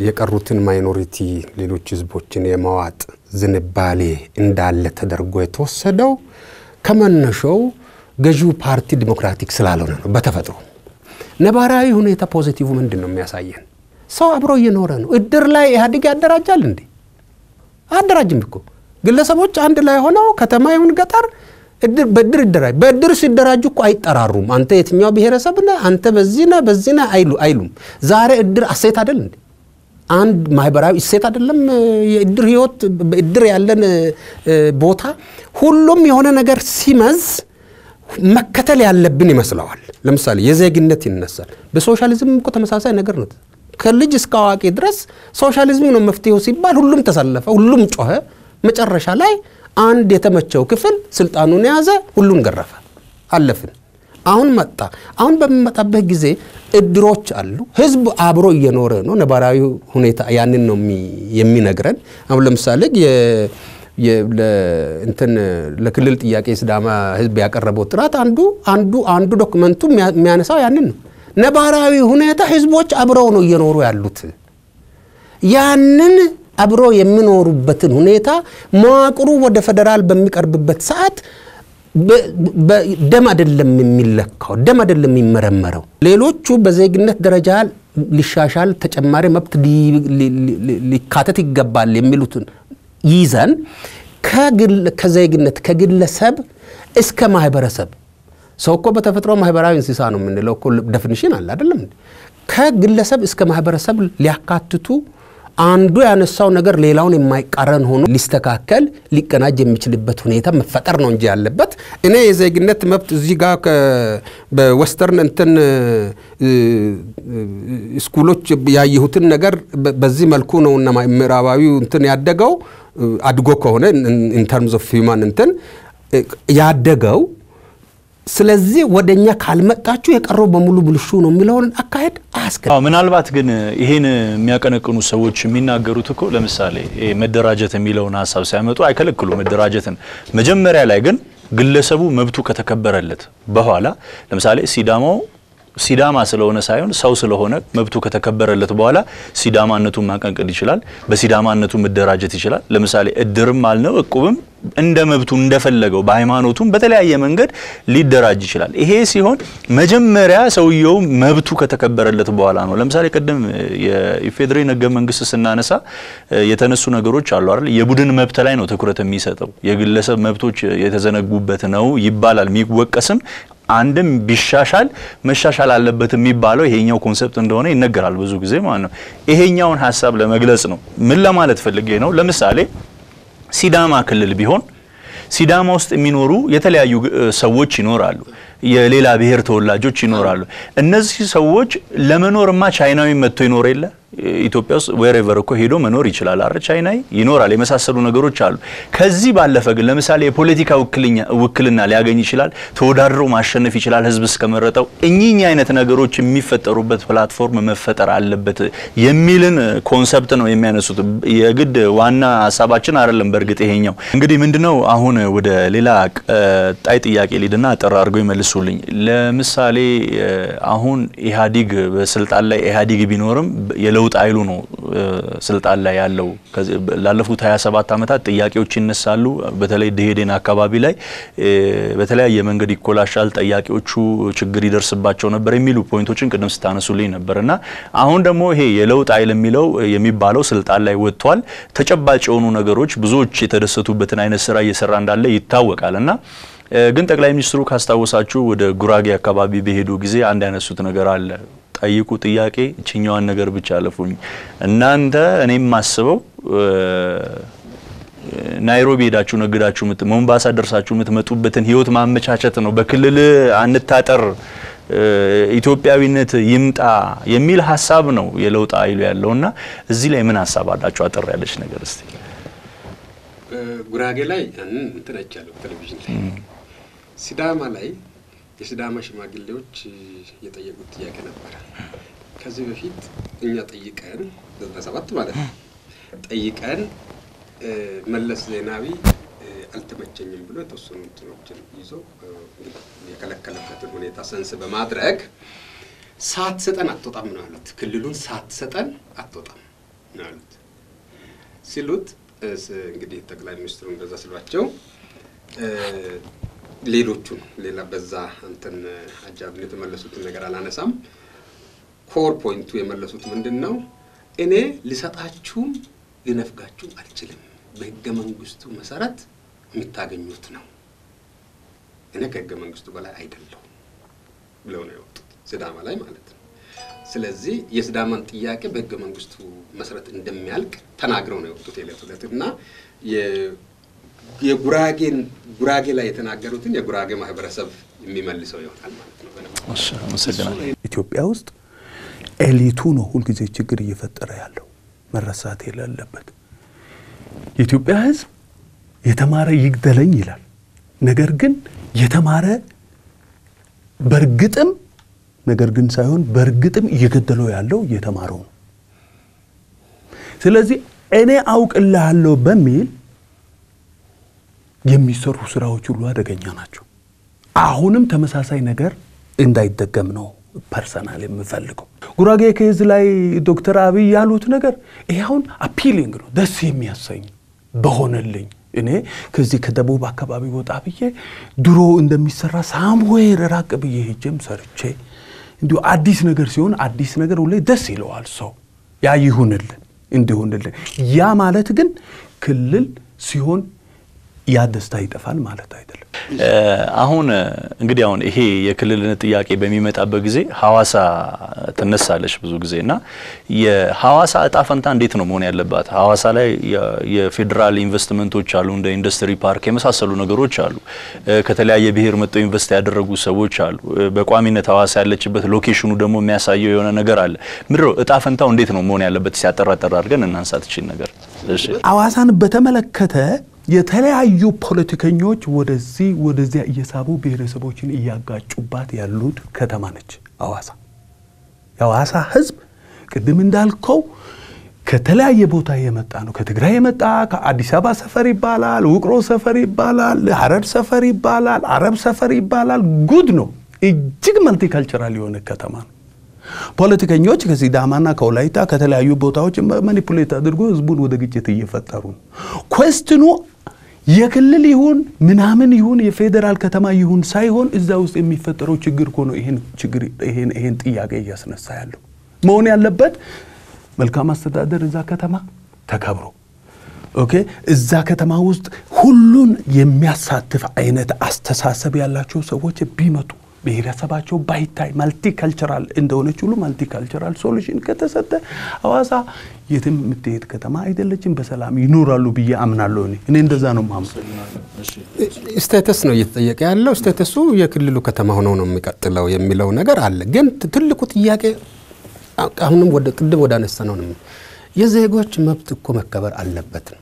የቀሩትን ማይኖሪቲ ሌሎች ህዝቦችን የመዋጥ ዝንባሌ እንዳለ ተደርጎ የተወሰደው ከመነሾው ገዢው ፓርቲ ዲሞክራቲክ ስላልሆነ ነው። በተፈጥሮ ነባራዊ ሁኔታ ፖዚቲቭ ምንድን ነው የሚያሳየን? ሰው አብሮ እየኖረ ነው። እድር ላይ ኢህአዴግ ያደራጃል እንዴ? አደራጅም እኮ ግለሰቦች አንድ ላይ ሆነው ከተማ ይሁን ገጠር በእድር ይደራጅ። በእድር ሲደራጁ እኮ አይጠራሩም። አንተ የትኛው ብሔረሰብ ነህ፣ አንተ በዚህ ነህ፣ በዚህ ነህ አይሉ አይሉም። ዛሬ እድር አሴት አይደል እንዴ? አንድ ማህበራዊ እሴት አይደለም? የእድር ህይወት በእድር ያለን ቦታ ሁሉም የሆነ ነገር ሲመዝ መከተል ያለብን ይመስለዋል። ለምሳሌ የዜግነት ይነሳል። በሶሻሊዝም እኮ ተመሳሳይ ነገር ነው። ከልጅ እስከ አዋቂ ድረስ ሶሻሊዝም ነው መፍትሄው ሲባል ሁሉም ተሰለፈ፣ ሁሉም ጮኸ። መጨረሻ ላይ አንድ የተመቸው ክፍል ስልጣኑን የያዘ፣ ሁሉን ገረፈ። አለፍን። አሁን መጣ። አሁን በሚመጣበት ጊዜ እድሮች አሉ። ህዝብ አብሮ እየኖረ ነው። ነባራዊ ሁኔታ ያንን ነው የሚነግረን። አሁን ለምሳሌ እንትን ለክልል ጥያቄ ስዳማ ህዝብ ያቀረበው ጥናት አንዱ አንዱ አንዱ ዶክመንቱ የሚያነሳው ያንን ነው። ነባራዊ ሁኔታ ህዝቦች አብረው ነው እየኖሩ ያሉት። ያንን አብሮ የሚኖሩበትን ሁኔታ መዋቅሩ ወደ ፌዴራል በሚቀርብበት ሰዓት ደም አይደለም የሚለካው፣ ደም አደለም የሚመረመረው። ሌሎቹ በዜግነት ደረጃ ሊሻሻል ተጨማሪ መብት ሊካተት ይገባል የሚሉትን ይዘን ከዜግነት ከግለሰብ እስከ ማህበረሰብ ሰው እኮ በተፈጥሮ ማህበራዊ እንስሳ ነው የምንለው እኮ ደፍኒሽን አለ አይደለም። ከግለሰብ እስከ ማህበረሰብ ሊያካትቱ አንዱ ያነሳው ነገር ሌላውን የማይቃረን ሆኖ ሊስተካከል ሊቀናጅ የሚችልበት ሁኔታ መፈጠር ነው እንጂ ያለበት። እኔ የዜግነት መብት እዚህ ጋር በወስተርን እንትን ስኩሎች ያየሁትን ነገር በዚህ መልኩ ነው እና ምዕራባዊው እንትን ያደገው አድጎ ከሆነ ኢንተርምስ ኦፍ ሂውማን እንትን ያደገው ስለዚህ ወደ እኛ ካልመጣችሁ የቀረው በሙሉ ብልሹ ነው የሚለውን አካሄድ አያስገ ምናልባት ግን ይህን የሚያቀነቅኑ ሰዎች የሚናገሩት እኮ ለምሳሌ መደራጀት የሚለውን ሀሳብ ሲያመጡ አይከለክሉ መደራጀትን። መጀመሪያ ላይ ግን ግለሰቡ መብቱ ከተከበረለት በኋላ ለምሳሌ ሲዳማው ሲዳማ ስለሆነ ሳይሆን ሰው ስለሆነ መብቱ ከተከበረለት በኋላ ሲዳማነቱን ማቀንቀል ይችላል። በሲዳማነቱ መደራጀት ይችላል። ለምሳሌ እድርም አልነው እቁብም እንደ መብቱ እንደፈለገው በሃይማኖቱም በተለያየ መንገድ ሊደራጅ ይችላል። ይሄ ሲሆን መጀመሪያ ሰውየው መብቱ ከተከበረለት በኋላ ነው። ለምሳሌ ቅድም የኢፌዴሪ ሕገ መንግስት ስናነሳ የተነሱ ነገሮች አሉ አይደል? የቡድን መብት ላይ ነው ትኩረት የሚሰጠው። የግለሰብ መብቶች የተዘነጉበት ነው ይባላል። የሚወቀስም አንድም ቢሻሻል መሻሻል አለበት የሚባለው ይሄኛው ኮንሰፕት እንደሆነ ይነገራል ብዙ ጊዜ ማለት ነው። ይሄኛውን ሀሳብ ለመግለጽ ነው። ምን ለማለት ፈልጌ ነው? ለምሳሌ ሲዳማ ክልል ቢሆን ሲዳማ ውስጥ የሚኖሩ የተለያዩ ሰዎች ይኖራሉ። የሌላ ብሔር ተወላጆች ይኖራሉ። እነዚህ ሰዎች ለመኖርማ ቻይናዊ መጥቶ ይኖር የለ ኢትዮጵያ ውስጥ ዌሬቨር እኮ ሄዶ መኖር ይችላል። አረ ቻይና ይኖራል። የመሳሰሉ ነገሮች አሉ። ከዚህ ባለፈ ግን ለምሳሌ የፖለቲካ ውክልና ሊያገኝ ይችላል። ተወዳድሮ ማሸነፍ ይችላል ህዝብ እስከመረጠው። እኚህ አይነት ነገሮች የሚፈጠሩበት ፕላትፎርም መፈጠር አለበት የሚልን ኮንሰፕት ነው የሚያነሱት። የግድ ዋና ሀሳባችን አይደለም። በእርግጥ ይሄኛው እንግዲህ ምንድነው አሁን ወደ ሌላ ቀጣይ ጥያቄ ሊድና ጥር አድርገው ይመልሱልኝ። ለምሳሌ አሁን ኢህአዲግ በስልጣን ላይ ኢህአዲግ ቢኖርም የለውጥ ኃይሉ ነው ስልጣን ላይ ያለው። ላለፉት 27 ዓመታት ጥያቄዎች ይነሳሉ። በተለይ ደሄደን አካባቢ ላይ በተለያየ መንገድ ይኮላሻል፣ ጥያቄዎቹ ችግር ይደርስባቸው ነበር የሚሉ ፖይንቶችን ቅድም ስታነሱልኝ ነበር እና አሁን ደግሞ ይሄ የለውጥ ኃይል የሚለው የሚባለው ስልጣን ላይ ወጥቷል። ተጨባጭ የሆኑ ነገሮች ብዙዎች የተደሰቱበትን አይነት ስራ እየሰራ እንዳለ ይታወቃል እና ግን ጠቅላይ ሚኒስትሩ ካስታወሳችሁ ወደ ጉራጌ አካባቢ በሄዱ ጊዜ አንድ ያነሱት ነገር አለ ጠይቁ ጥያቄ እችኛዋን ነገር ብቻ አለፉኝ። እናንተ እኔም ማስበው ናይሮቢ ሄዳችሁ ነግዳችሁ ሞምባሳ ደርሳችሁ የምትመጡበትን ህይወት ማመቻቸት ነው። በክልል አንታጠር፣ ኢትዮጵያዊነት ይምጣ የሚል ሀሳብ ነው የለውጥ አይሉ ያለውና እዚህ ላይ ምን ሀሳብ አላችሁ? አጠር ያለች ነገር እስቲ። ጉራጌ ላይ እንትን አይቻለሁ ቴሌቪዥን ላይ፣ ሲዳማ ላይ የስዳማ ሽማግሌዎች የጠየቁት ጥያቄ ነበረ። ከዚህ በፊት እኛ ጠይቀን ዘጠና ሰባት ማለት ነው ጠይቀን መለስ ዜናዊ አልተመቸኝም ብሎ የተወሰኑ እንትኖችን ይዞ የከለከለበትን ሁኔታ ሰንስ በማድረግ ሰጠን አትወጣም ነው ያሉት። ክልሉን ሰጠን አትወጣም ነው ያሉት ሲሉት እንግዲህ ጠቅላይ ሚኒስትሩ እንደዛ ስሏቸው ሌሎቹን ሌላ በዛ አንተን አጃብን የተመለሱትን ነገር አላነሳም። ኮር ፖይንቱ የመለሱት ምንድን ነው? እኔ ልሰጣችሁም ልነፍጋችሁም አልችልም። በህገ መንግስቱ መሰረት የምታገኙት ነው። እኔ ከህገ መንግስቱ በላይ አይደለሁም ብለው ነው የወጡት፣ ስዳማ ላይ ማለት ነው። ስለዚህ የስዳማን ጥያቄ በህገ መንግስቱ መሰረት እንደሚያልቅ ተናግረው ነው የወጡት የዕለት ዕለት እና የጉራጌን ጉራጌ ላይ የተናገሩትን የጉራጌ ማህበረሰብ የሚመልሰው ይሆናል ማለት ነው። ኢትዮጵያ ውስጥ ኤሊቱ ነው ሁልጊዜ ችግር እየፈጠረ ያለው መረሳት የሌለበት። የኢትዮጵያ ህዝብ የተማረ ይግደለኝ ይላል። ነገር ግን የተማረ በእርግጥም ነገር ግን ሳይሆን በእርግጥም እየገደለው ያለው እየተማረው ነው። ስለዚህ እኔ አውቅልሃለሁ በሚል የሚሰሩ ስራዎች ሁሉ አደገኛ ናቸው። አሁንም ተመሳሳይ ነገር እንዳይደገም ነው ፐርሰናል የምፈልገው። ጉራጌ ኬዝ ላይ ዶክተር አብይ ያሉት ነገር ይሄ አሁን አፒሊንግ ነው፣ ደስ የሚያሰኝ በሆነልኝ እኔ ከዚህ ከደቡብ አካባቢ ወጣ ብዬ ድሮ እንደሚሰራ ሳምዌር ራቅ ብዬ ሄጄም ሰርቼ እንዲሁ አዲስ ነገር ሲሆን አዲስ ነገር ሁሌ ደስ ይለዋል ሰው። ያ ይሁንልን እንዲሁንልን። ያ ማለት ግን ክልል ሲሆን ያ ደስታ ይጠፋል ማለት አይደለም። አሁን እንግዲህ አሁን ይሄ የክልልን ጥያቄ በሚመጣበት ጊዜ ሀዋሳ ትነሳለች ብዙ ጊዜ እና የሀዋሳ እጣ ፈንታ እንዴት ነው መሆን ያለባት? ሀዋሳ ላይ የፌዴራል ኢንቨስትመንቶች አሉ፣ እንደ ኢንዱስትሪ ፓርክ የመሳሰሉ ነገሮች አሉ። ከተለያየ ብሔር መጥተው ኢንቨስት ያደረጉ ሰዎች አሉ። በቋሚነት ሀዋሳ ያለችበት ሎኬሽኑ ደግሞ የሚያሳየው የሆነ ነገር አለ። ምድረው እጣ ፈንታው እንዴት ነው መሆን ያለበት? ሲያጠራጠር አድርገን እናንሳትችን ነገር ሐዋሳን በተመለከተ የተለያዩ ፖለቲከኞች ወደዚህ ወደዚያ እየሳቡ ብሔረሰቦችን እያጋጩባት ያሉት ከተማ ነች አዋሳ። የአዋሳ ህዝብ ቅድም እንዳልከው ከተለያየ ቦታ የመጣ ነው። ከትግራይ የመጣ ከአዲስ አበባ ሰፈር ይባላል፣ ውቅሮ ሰፈር ይባላል፣ ሀረር ሰፈር ይባላል፣ አረብ ሰፈር ይባላል። ጉድ ነው። እጅግ መልቲካልቸራል የሆነ ከተማ ነው። ፖለቲከኞች ከሲዳማና ከወላይታ ከተለያዩ ቦታዎች ማኒፑሌት አድርጎ ህዝቡን ወደ ግጭት እየፈጠሩ ነው። ኮስትኑ የክልል ይሁን ምናምን ይሁን የፌዴራል ከተማ ይሁን ሳይሆን እዛ ውስጥ የሚፈጠረው ችግር እኮ ነው ይሄን ችግር ይሄን ጥያቄ እያስነሳ ያለው መሆን ያለበት መልካም አስተዳደር እዛ ከተማ ተከብሮ ኦኬ እዛ ከተማ ውስጥ ሁሉን የሚያሳትፍ አይነት አስተሳሰብ ያላቸው ሰዎች ቢመጡ ብሔረሰባቸው ባይታይ ማልቲካልቸራል እንደሆነች ሁሉ ማልቲካልቸራል ሶሉሽን ከተሰጠ ሀዋሳ የትም የምትሄድ ከተማ አይደለችም። በሰላም ይኖራሉ ብዬ አምናለሁ። እኔ እኔ እንደዛ ነው ማም ስቴተስ ነው እየተጠየቀ ያለው። ስቴተሱ የክልሉ ከተማ ሆነው ነው የሚቀጥለው የሚለው ነገር አለ። ግን ትልቁ ጥያቄ አሁንም ወደ ቅድም ወደ ነው የዜጎች መብት እኮ መከበር አለበት ነው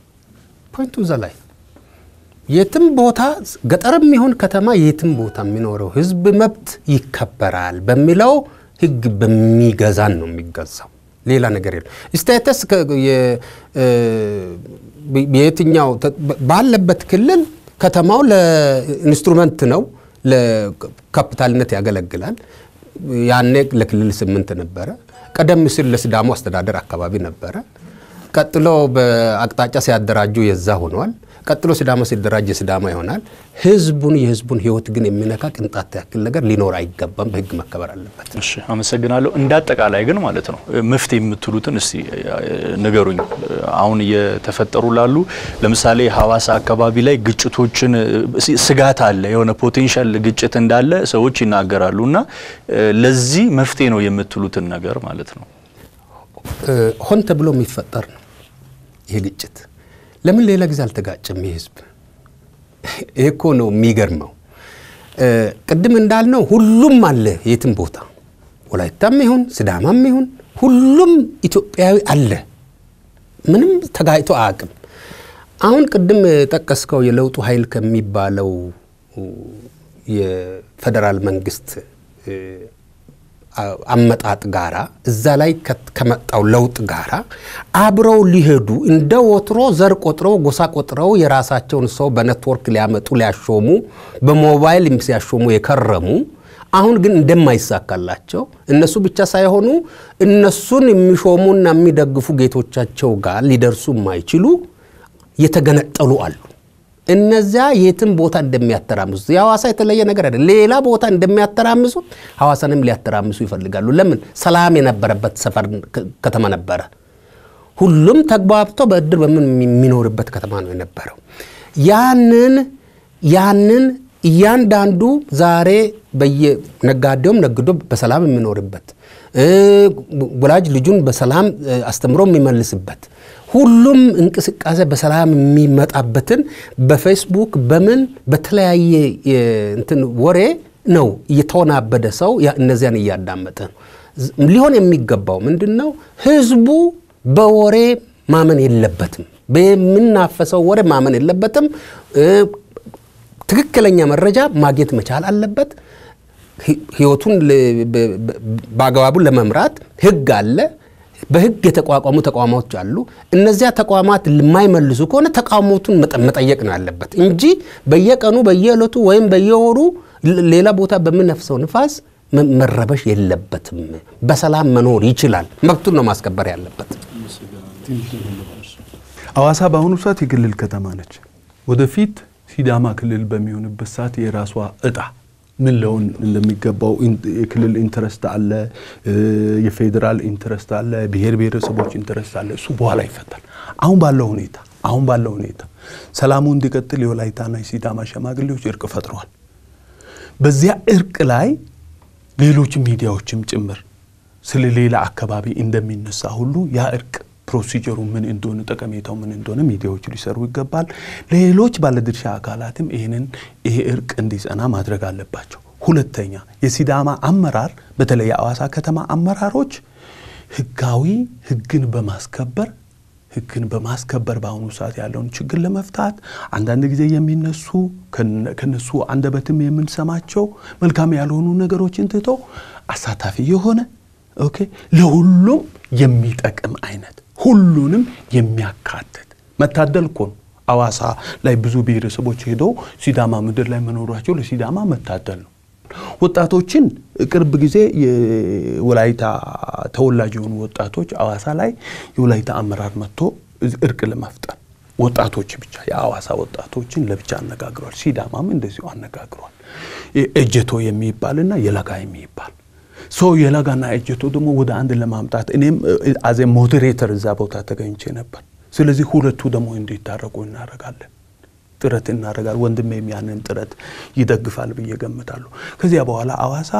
ፖይንቱ እዛ ላይ የትም ቦታ ገጠርም ይሁን ከተማ የትም ቦታ የሚኖረው ህዝብ መብት ይከበራል በሚለው ህግ በሚገዛን ነው የሚገዛው። ሌላ ነገር የለም። ስቴተስ የትኛው ባለበት ክልል ከተማው ለኢንስትሩመንት ነው፣ ለካፒታልነት ያገለግላል። ያኔ ለክልል ስምንት ነበረ። ቀደም ሲል ለሲዳሞ አስተዳደር አካባቢ ነበረ። ቀጥሎ በአቅጣጫ ሲያደራጁ የዛ ሆኗል። ቀጥሎ ሲዳማ ሲደራጅ ሲዳማ ይሆናል። ህዝቡን የህዝቡን ህይወት ግን የሚነካ ቅንጣት ያክል ነገር ሊኖር አይገባም፣ በህግ መከበር አለበት። እሺ፣ አመሰግናለሁ። እንዳጠቃላይ ግን ማለት ነው መፍትሄ የምትሉትን እስቲ ንገሩኝ። አሁን እየተፈጠሩ ላሉ ለምሳሌ ሀዋሳ አካባቢ ላይ ግጭቶችን ስጋት አለ፣ የሆነ ፖቴንሻል ግጭት እንዳለ ሰዎች ይናገራሉ እና ለዚህ መፍትሄ ነው የምትሉትን ነገር ማለት ነው ሆን ተብሎ የሚፈጠር ነው ይሄ ግጭት ለምን ሌላ ጊዜ አልተጋጨም? ይህ ህዝብ ይህ እኮ ነው የሚገርመው። ቅድም እንዳልነው ሁሉም አለ የትም ቦታ ወላይታም ይሁን ስዳማም ይሁን ሁሉም ኢትዮጵያዊ አለ። ምንም ተጋይቶ አያቅም አሁን ቅድም ጠቀስከው የለውጡ ኃይል ከሚባለው የፌደራል መንግስት አመጣጥ ጋራ እዛ ላይ ከመጣው ለውጥ ጋራ አብረው ሊሄዱ እንደ ወትሮ ዘር ቆጥረው ጎሳ ቆጥረው የራሳቸውን ሰው በኔትወርክ ሊያመጡ ሊያሾሙ በሞባይል ሲያሾሙ የከረሙ አሁን ግን እንደማይሳካላቸው እነሱ ብቻ ሳይሆኑ እነሱን የሚሾሙና የሚደግፉ ጌቶቻቸው ጋር ሊደርሱ የማይችሉ የተገነጠሉ አሉ። እነዚያ የትም ቦታ እንደሚያተራምሱት የሐዋሳ የተለየ ነገር አይደለም። ሌላ ቦታ እንደሚያተራምሱት ሐዋሳንም ሊያተራምሱ ይፈልጋሉ። ለምን? ሰላም የነበረበት ሰፈር ከተማ ነበረ። ሁሉም ተግባብቶ በእድር በምን የሚኖርበት ከተማ ነው የነበረው። ያንን ያንን እያንዳንዱ ዛሬ በየነጋዴውም ነግዶ በሰላም የሚኖርበት ወላጅ ልጁን በሰላም አስተምሮ የሚመልስበት ሁሉም እንቅስቃሴ በሰላም የሚመጣበትን በፌስቡክ በምን በተለያየ እንትን ወሬ ነው እየተወናበደ ሰው እነዚያን እያዳመጠ ነው። ሊሆን የሚገባው ምንድን ነው? ህዝቡ በወሬ ማመን የለበትም። በምናፈሰው ወሬ ማመን የለበትም። ትክክለኛ መረጃ ማግኘት መቻል አለበት። ህይወቱን በአግባቡ ለመምራት ህግ አለ። በህግ የተቋቋሙ ተቋማዎች አሉ። እነዚያ ተቋማት የማይመልሱ ከሆነ ተቃውሞቱን መጠየቅ ነው ያለበት እንጂ በየቀኑ በየዕለቱ ወይም በየወሩ ሌላ ቦታ በምነፍሰው ንፋስ መረበሽ የለበትም። በሰላም መኖር ይችላል። መብቱን ነው ማስከበር ያለበት። አዋሳ በአሁኑ ሰዓት የክልል ከተማ ነች። ወደፊት ሲዳማ ክልል በሚሆንበት ሰዓት የራሷ እጣ ምን ለሆን እንደሚገባው የክልል ኢንትረስት አለ፣ የፌዴራል ኢንትረስት አለ፣ ብሔር ብሔረሰቦች ኢንትረስት አለ። እሱ በኋላ ይፈታል። አሁን ባለው ሁኔታ አሁን ባለው ሁኔታ ሰላሙ እንዲቀጥል የወላይታና የሲዳማ ሸማግሌዎች እርቅ ፈጥረዋል። በዚያ እርቅ ላይ ሌሎች ሚዲያዎችም ጭምር ስለ ሌላ አካባቢ እንደሚነሳ ሁሉ ያ እርቅ ፕሮሲጀሩ ምን እንደሆነ ጠቀሜታው ምን እንደሆነ ሚዲያዎቹ ሊሰሩ ይገባል። ሌሎች ባለድርሻ አካላትም ይህንን ይሄ እርቅ እንዲጸና ማድረግ አለባቸው። ሁለተኛ የሲዳማ አመራር በተለይ የአዋሳ ከተማ አመራሮች ህጋዊ ህግን በማስከበር ህግን በማስከበር በአሁኑ ሰዓት ያለውን ችግር ለመፍታት አንዳንድ ጊዜ የሚነሱ ከነሱ አንደበትም የምንሰማቸው መልካም ያልሆኑ ነገሮችን ትቶ አሳታፊ የሆነ ኦኬ ለሁሉም የሚጠቅም አይነት ሁሉንም የሚያካትት መታደል እኮ ነው። አዋሳ ላይ ብዙ ብሔረሰቦች ሄደው ሲዳማ ምድር ላይ መኖሯቸው ለሲዳማ መታደል ነው። ወጣቶችን ቅርብ ጊዜ የወላይታ ተወላጅ የሆኑ ወጣቶች አዋሳ ላይ የወላይታ አመራር መጥቶ እርቅ ለመፍጠር ወጣቶች ብቻ የአዋሳ ወጣቶችን ለብቻ አነጋግሯል። ሲዳማም እንደዚሁ አነጋግሯል። ኤጀቶ የሚባልና የለጋ የሚባል ሰው የለጋና እጀቶ ደግሞ ወደ አንድ ለማምጣት እኔም አዜ ሞዴሬተር እዛ ቦታ ተገኝቼ ነበር። ስለዚህ ሁለቱ ደግሞ እንዲታረቁ እናደርጋለን ጥረት እናደርጋለን። ወንድሜም ያንን ጥረት ይደግፋል ብዬ ገምታለሁ። ከዚያ በኋላ አዋሳ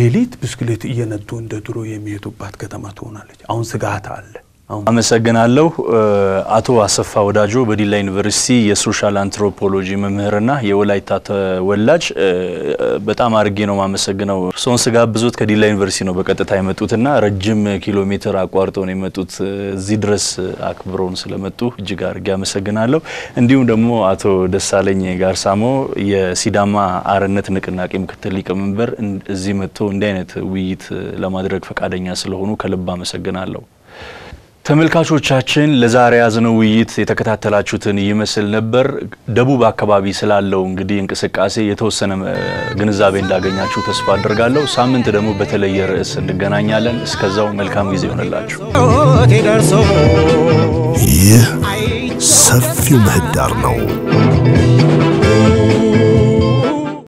ሌሊት ብስክሌት እየነዱ እንደ ድሮ የሚሄዱባት ከተማ ትሆናለች። አሁን ስጋት አለ። አመሰግናለሁ። አቶ አሰፋ ወዳጆ በዲላ ዩኒቨርሲቲ የሶሻል አንትሮፖሎጂ መምህርና የወላይታ ተወላጅ በጣም አድርጌ ነው ማመሰግነው። ሶን ስጋ ብዙት ከዲላ ዩኒቨርሲቲ ነው በቀጥታ የመጡትና ረጅም ኪሎ ሜትር አቋርጠው ነው የመጡት። እዚህ ድረስ አክብረውን ስለመጡ እጅግ አድርጌ አመሰግናለሁ። እንዲሁም ደግሞ አቶ ደሳለኝ ጋርሳሞ የሲዳማ አርነት ንቅናቄ ምክትል ሊቀመንበር እዚህ መጥቶ እንዲህ አይነት ውይይት ለማድረግ ፈቃደኛ ስለሆኑ ከልብ አመሰግናለሁ። ተመልካቾቻችን ለዛሬ ያዝነው ውይይት የተከታተላችሁትን ይመስል ነበር። ደቡብ አካባቢ ስላለው እንግዲህ እንቅስቃሴ የተወሰነ ግንዛቤ እንዳገኛችሁ ተስፋ አድርጋለሁ። ሳምንት ደግሞ በተለየ ርዕስ እንገናኛለን። እስከዛው መልካም ጊዜ ይሆንላችሁ። ይህ ሰፊው ምህዳር ነው።